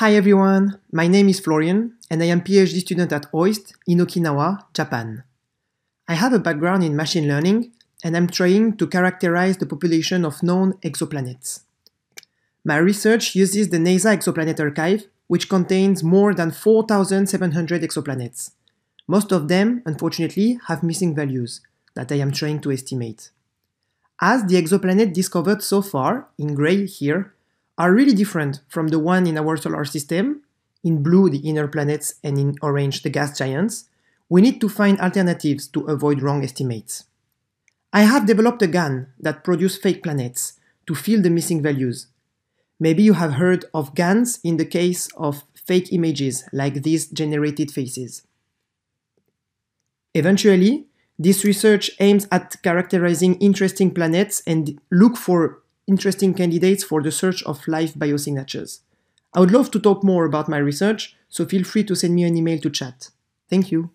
Hi everyone, my name is Florian and I am PhD student at OIST in Okinawa, Japan. I have a background in machine learning and I'm trying to characterize the population of known exoplanets. My research uses the NASA Exoplanet Archive, which contains more than 4,700 exoplanets. Most of them, unfortunately, have missing values that I am trying to estimate. As the exoplanet discovered so far, in gray here, are really different from the one in our solar system, in blue the inner planets and in orange the gas giants, we need to find alternatives to avoid wrong estimates. I have developed a GAN that produces fake planets to fill the missing values. Maybe you have heard of GANs in the case of fake images like these generated faces. Eventually, this research aims at characterizing interesting planets and look for interesting candidates for the search of live biosignatures. I would love to talk more about my research, so feel free to send me an email to chat. Thank you.